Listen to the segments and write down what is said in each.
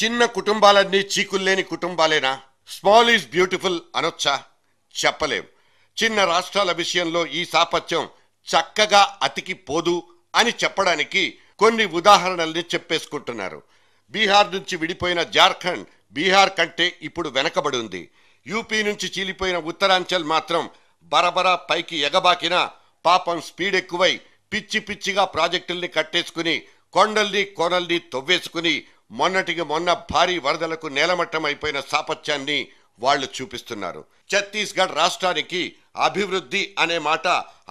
చిన్న కుటుంబాలన్నీ చీకుల్లేని కుటుంబాలేనా స్మాల్ ఈజ్ బ్యూటిఫుల్ అనొచ్చా చెప్పలేం చిన్న రాష్ట్రాల విషయంలో ఈ సాపత్యం చక్కగా అతికిపోదు అని చెప్పడానికి కొన్ని ఉదాహరణల్ని చెప్పేసుకుంటున్నారు బీహార్ నుంచి విడిపోయిన జార్ఖండ్ బీహార్ కంటే ఇప్పుడు వెనకబడి ఉంది యూపీ నుంచి చీలిపోయిన ఉత్తరాంచల్ మాత్రం బరబరా పైకి ఎగబాకిన పాపం స్పీడ్ ఎక్కువై పిచ్చి పిచ్చిగా ప్రాజెక్టుల్ని కట్టేసుకుని కొండల్ని కోనల్ని తొవ్వేసుకుని మొన్నటికి మొన్న భారీ వరదలకు నేలమట్టం అయిపోయిన సాపత్యాన్ని వాళ్లు చూపిస్తున్నారు ఛత్తీస్గఢ్ రాష్ట్రానికి అభివృద్ధి అనే మాట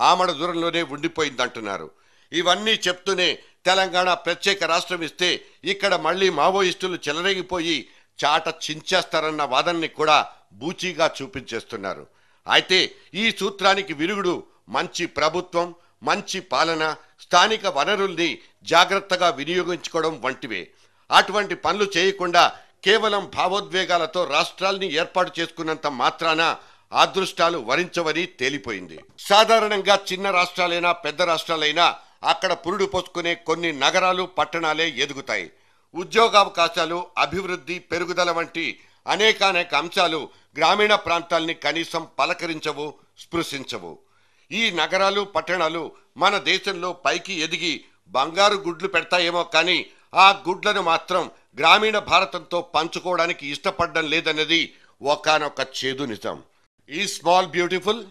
ఆమడ దూరంలోనే ఉండిపోయిందంటున్నారు ఇవన్నీ చెప్తూనే తెలంగాణ ప్రత్యేక రాష్ట్రం ఇస్తే ఇక్కడ మళ్ళీ మావోయిస్టులు చెలరేగిపోయి చాట చించేస్తారన్న వాదనని కూడా బూచీగా చూపించేస్తున్నారు అయితే ఈ సూత్రానికి విరుగుడు మంచి ప్రభుత్వం మంచి పాలన స్థానిక వనరుల్ని జాగ్రత్తగా వినియోగించుకోవడం వంటివే అటువంటి పనులు చేయకుండా కేవలం భావోద్వేగాలతో రాష్ట్రాల్ని ఏర్పాటు చేసుకున్నంత మాత్రాన అదృష్టాలు వరించవని తేలిపోయింది సాధారణంగా చిన్న రాష్ట్రాలైనా పెద్ద రాష్ట్రాలైనా అక్కడ పురుడు పోసుకునే కొన్ని నగరాలు పట్టణాలే ఎదుగుతాయి ఉద్యోగావకాశాలు అభివృద్ధి పెరుగుదల వంటి అనేకానేక అంశాలు గ్రామీణ ప్రాంతాల్ని కనీసం పలకరించవు స్పృశించవు ఈ నగరాలు పట్టణాలు మన దేశంలో పైకి ఎదిగి బంగారు గుడ్లు పెడతాయేమో కానీ ఆ గుడ్లను మాత్రం గ్రామీణ భారతంతో పంచుకోవడానికి ఇష్టపడడం లేదన్నది ఒకనొక చేదు నిజం ఈ స్మాల్ బ్యూటిఫుల్